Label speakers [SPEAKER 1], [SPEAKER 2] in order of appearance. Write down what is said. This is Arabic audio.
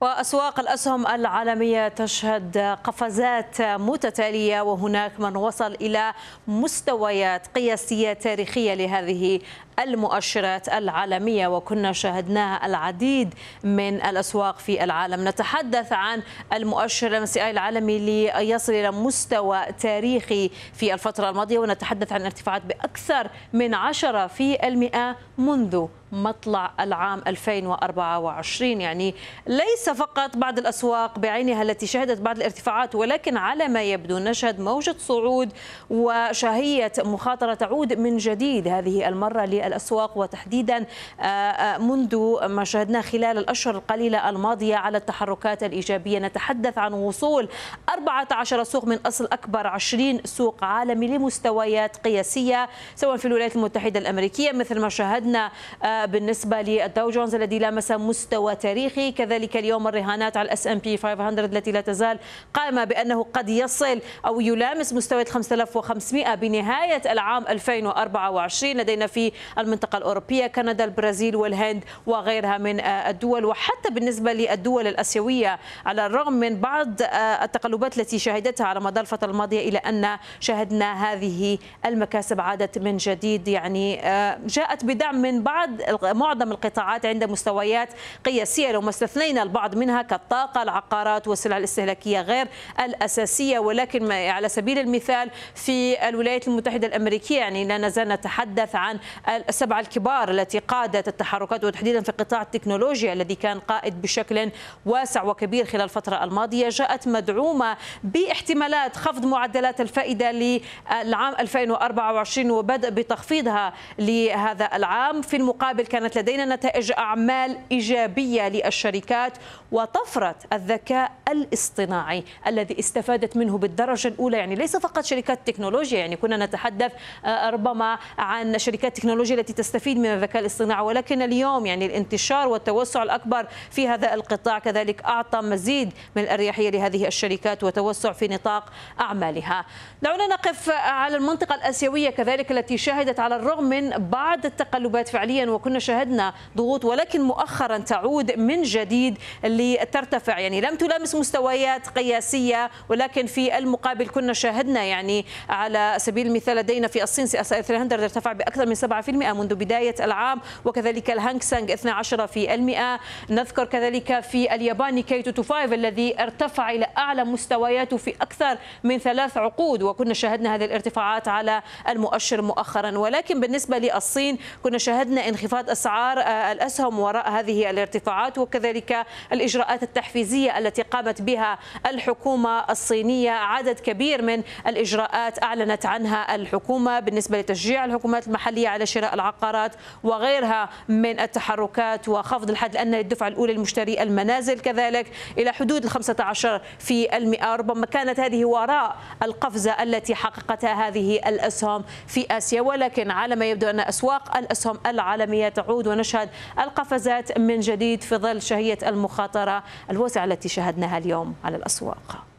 [SPEAKER 1] وأسواق الأسهم العالمية تشهد قفزات متتالية وهناك من وصل إلى مستويات قياسية تاريخية لهذه المؤشرات العالمية وكنا شاهدناها العديد من الأسواق في العالم نتحدث عن المؤشر MSCI العالمي ليصل إلى مستوى تاريخي في الفترة الماضية ونتحدث عن ارتفاعات بأكثر من 10 في المئة منذ مطلع العام 2024 يعني ليس فقط بعض الأسواق بعينها التي شهدت بعض الارتفاعات ولكن على ما يبدو نشهد موجة صعود وشهية مخاطرة تعود من جديد هذه المرة الأسواق وتحديدا آه، آه، منذ ما شاهدناه خلال الأشهر القليلة الماضية على التحركات الإيجابية نتحدث عن وصول 14 سوق من أصل أكبر 20 سوق عالمي لمستويات قياسية سواء في الولايات المتحدة الأمريكية مثل ما شاهدنا آه، بالنسبة للداو جونز الذي لامس مستوى تاريخي كذلك اليوم الرهانات على الاس ام بي 500 التي لا تزال قائمة بأنه قد يصل أو يلامس مستوى 5500 بنهاية العام 2024 لدينا في المنطقة الأوروبية كندا البرازيل والهند وغيرها من آه، الدول وحتى بالنسبة للدول الأسيوية على الرغم من بعض آه، التقلبات التي شهدتها على مدار الفترة الماضية إلى أن شهدنا هذه المكاسب عادت من جديد يعني آه، جاءت بدعم من بعض معظم القطاعات عند مستويات قياسية لو ما استثنينا البعض منها كالطاقة العقارات والسلع الاستهلاكية غير الأساسية ولكن على سبيل المثال في الولايات المتحدة الأمريكية يعني لا نزال نتحدث عن السبعة الكبار التي قادت التحركات وتحديدا في قطاع التكنولوجيا الذي كان قائد بشكل واسع وكبير خلال الفترة الماضية جاءت مدعومة باحتمالات خفض معدلات الفائدة للعام 2024 وبدء بتخفيضها لهذا العام في المقابل كانت لدينا نتائج أعمال إيجابية للشركات وطفرة الذكاء الاصطناعي الذي استفادت منه بالدرجة الأولى يعني ليس فقط شركات تكنولوجيا يعني كنا نتحدث آه، ربما عن شركات تكنولوجيا التي تستفيد من الذكاء الاصطناعي ولكن اليوم يعني الانتشار والتوسع الأكبر في هذا القطاع كذلك أعطى مزيد من الأريحية لهذه الشركات وتوسع في نطاق أعمالها دعونا نقف على المنطقة الآسيوية كذلك التي شهدت على الرغم من بعض التقلبات فعليا وكنا شهدنا ضغوط ولكن مؤخرا تعود من جديد لترتفع يعني لم تلامس مستويات قياسية ولكن في المقابل كنا شاهدنا يعني على سبيل المثال لدينا في الصين سي اس 300 ارتفع بأكثر من 7% منذ بداية العام وكذلك الهانغ سانغ 12% نذكر كذلك في اليابان تو فايف الذي ارتفع إلى أعلى مستوياته في أكثر من ثلاث عقود وكنا شاهدنا هذه الارتفاعات على المؤشر مؤخرا ولكن بالنسبة للصين كنا شاهدنا انخفاض أسعار آه، الأسهم وراء هذه الارتفاعات وكذلك الإجراءات التحفيزية التي قامت بها الحكومة الصينية عدد كبير من الإجراءات أعلنت عنها الحكومة بالنسبة لتشجيع الحكومات المحلية على شراء العقارات وغيرها من التحركات وخفض الحد الأدنى للدفع الأولى لمشتري المنازل كذلك إلى حدود ال 15 في المئة ربما كانت هذه وراء القفزة التي حققتها هذه الأسهم في آسيا ولكن على ما يبدو أن أسواق الأسهم العالمية تعود ونشهد القفزات من جديد في ظل شهية المخاطرة الواسعة التي شهدناها اليوم على الأسواق